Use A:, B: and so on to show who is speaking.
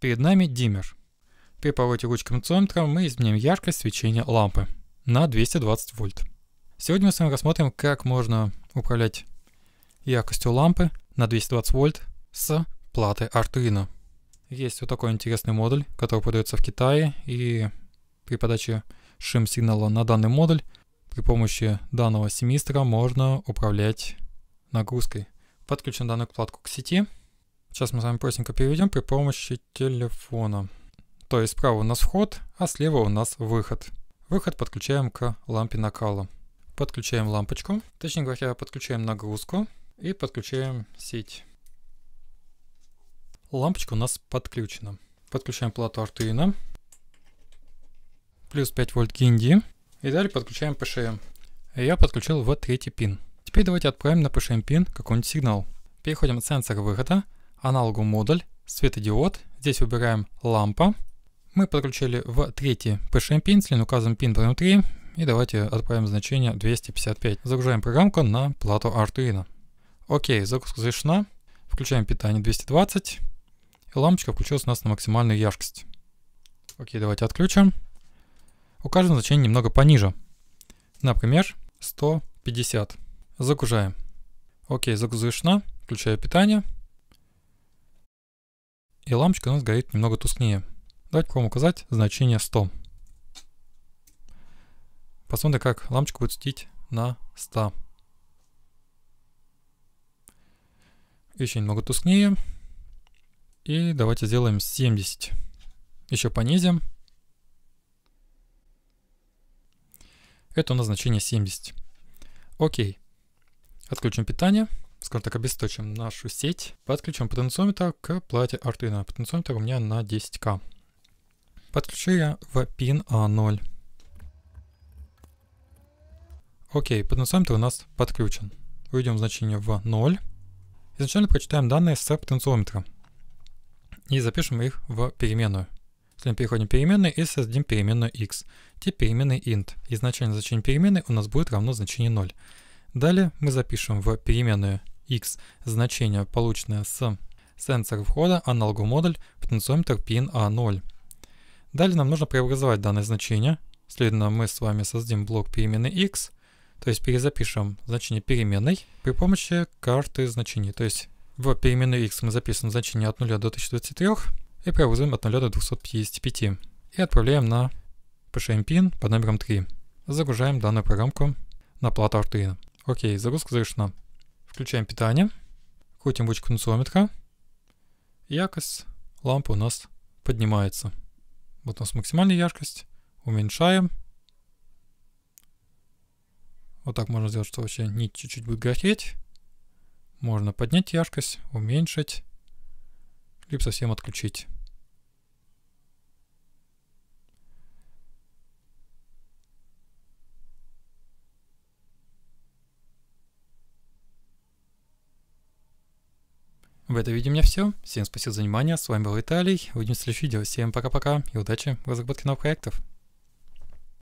A: Перед нами диммер. При повороте ручки муциометра мы изменим яркость свечения лампы на 220 вольт. Сегодня мы с вами рассмотрим, как можно управлять яркостью лампы на 220 вольт с платы Arduino. Есть вот такой интересный модуль, который продается в Китае, и при подаче шим сигнала на данный модуль при помощи данного семистра можно управлять нагрузкой. Подключим данную платку к сети – Сейчас мы с вами простенько переведем при помощи телефона. То есть справа у нас вход, а слева у нас выход. Выход подключаем к лампе накала. Подключаем лампочку, точнее говоря, подключаем нагрузку и подключаем сеть. Лампочка у нас подключена. Подключаем плату Arduino. Плюс 5 вольт гинди. И далее подключаем PCM. Я подключил вот третий пин. Теперь давайте отправим на PCM пин какой-нибудь сигнал. Переходим от сенсора выхода аналогу модуль, светодиод, здесь выбираем лампа. Мы подключили в третий пин пинцель, указываем пин внутри и давайте отправим значение 255. Загружаем программку на плату Arduino. Окей, загрузка завершена. Включаем питание 220 и лампочка включилась у нас на максимальную яркость. Окей, давайте отключим. Укажем значение немного пониже. Например, 150. Загружаем. Окей, загрузка завершена. Включаю питание и лампочка у нас горит немного тускнее. Давайте попробуем указать значение 100. Посмотрим, как лампочка будет светить на 100. Еще немного тускнее. И давайте сделаем 70. Еще понизим. Это у нас значение 70. Окей. Отключим питание скажем так, обесточим нашу сеть, подключим потенциометр к плате Arduino. Потенциометр у меня на 10К. Подключу я в пин А0. Окей, потенциометр у нас подключен. Введем значение в 0. Изначально прочитаем данные с потенциометра. И запишем их в переменную. Следом переходим в переменную и создадим переменную x. Теперь переменной int. Изначально значение переменной у нас будет равно значению 0. Далее мы запишем в переменную x значение, полученное с сенсора входа, аналогу модуль потенциометр пин А0. Далее нам нужно преобразовать данное значение. Следовательно, мы с вами создадим блок переменной x, то есть перезапишем значение переменной при помощи карты значений. То есть в переменной x мы записываем значение от 0 до 1023 и преобразуем от 0 до 255. И отправляем на PSHMPIN под номером 3. Загружаем данную программку на плату Arduino. Окей, загрузка завершена включаем питание, Крутим бочку нацилометра. яркость лампы у нас поднимается. Вот у нас максимальная яркость. Уменьшаем. Вот так можно сделать, что вообще нить чуть-чуть будет гореть. Можно поднять яркость, уменьшить. Либо совсем отключить. В этом видео у меня все. Всем спасибо за внимание. С вами был Виталий. Увидимся в следующем видео. Всем пока-пока и удачи в разработке новых проектов.